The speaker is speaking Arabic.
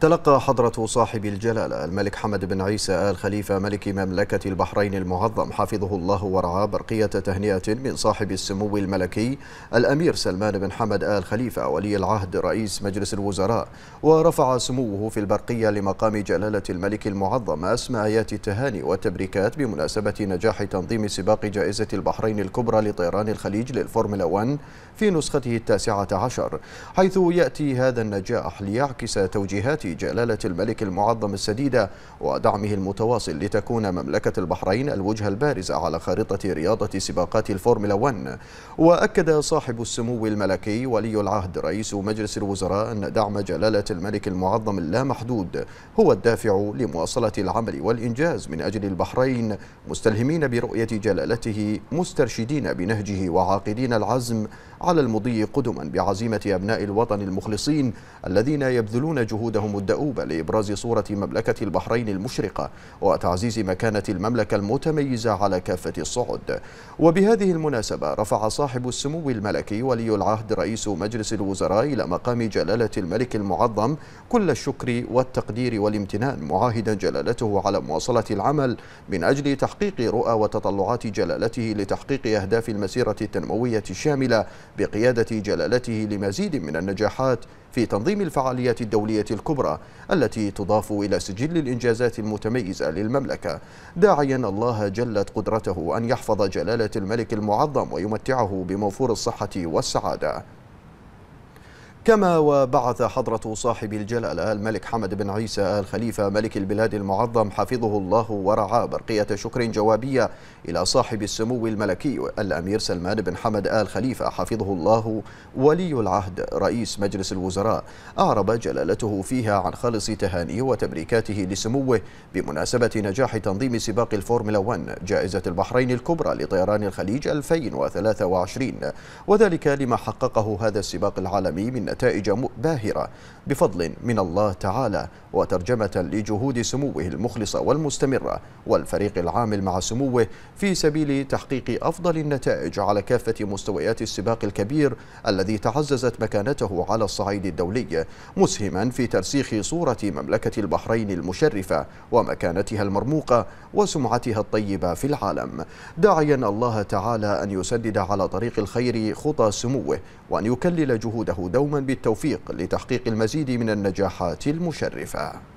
تلقى حضرة صاحب الجلالة الملك حمد بن عيسى آل خليفة ملك مملكة البحرين المعظم حفظه الله ورعاه برقية تهنئة من صاحب السمو الملكي الأمير سلمان بن حمد آل خليفة ولي العهد رئيس مجلس الوزراء ورفع سموه في البرقية لمقام جلالة الملك المعظم أسماء آيات التهاني والتبريكات بمناسبة نجاح تنظيم سباق جائزة البحرين الكبرى لطيران الخليج للفورمولا 1 في نسخته التاسعة عشر حيث يأتي هذا النجاح ليعكس توجيهات جلالة الملك المعظم السديدة ودعمه المتواصل لتكون مملكة البحرين الوجهة البارزة على خارطة رياضة سباقات الفورمولا 1 وأكد صاحب السمو الملكي ولي العهد رئيس مجلس الوزراء أن دعم جلالة الملك المعظم اللامحدود هو الدافع لمواصلة العمل والإنجاز من أجل البحرين مستلهمين برؤية جلالته مسترشدين بنهجه وعاقدين العزم على المضي قدما بعزيمة أبناء الوطن المخلصين الذين يبذلون جهودهم الدؤوب لإبراز صورة مملكة البحرين المشرقة وتعزيز مكانة المملكة المتميزة على كافة الصعد وبهذه المناسبة رفع صاحب السمو الملكي ولي العهد رئيس مجلس الوزراء إلى مقام جلالة الملك المعظم كل الشكر والتقدير والامتنان معاهدا جلالته على مواصلة العمل من أجل تحقيق رؤى وتطلعات جلالته لتحقيق أهداف المسيرة التنموية الشاملة بقيادة جلالته لمزيد من النجاحات في تنظيم الفعاليات الدولية الكبرى التي تضاف إلى سجل الإنجازات المتميزة للمملكة داعيا الله جلت قدرته أن يحفظ جلالة الملك المعظم ويمتعه بموفور الصحة والسعادة كما وبعث حضرة صاحب الجلالة الملك حمد بن عيسى آل خليفة ملك البلاد المعظم حفظه الله ورعاه برقية شكر جوابية إلى صاحب السمو الملكي الأمير سلمان بن حمد آل خليفة حفظه الله ولي العهد رئيس مجلس الوزراء أعرب جلالته فيها عن خالص تهانيه وتبريكاته لسموه بمناسبة نجاح تنظيم سباق الفورمولا 1 جائزة البحرين الكبرى لطيران الخليج 2023 وذلك لما حققه هذا السباق العالمي من نتائج باهرة بفضل من الله تعالى وترجمة لجهود سموه المخلصة والمستمرة والفريق العامل مع سموه في سبيل تحقيق أفضل النتائج على كافة مستويات السباق الكبير الذي تعززت مكانته على الصعيد الدولي مسهما في ترسيخ صورة مملكة البحرين المشرفة ومكانتها المرموقة وسمعتها الطيبة في العالم داعيا الله تعالى أن يسدد على طريق الخير خطى سموه وأن يكلل جهوده دوما بالتوفيق لتحقيق المزيد من النجاحات المشرفة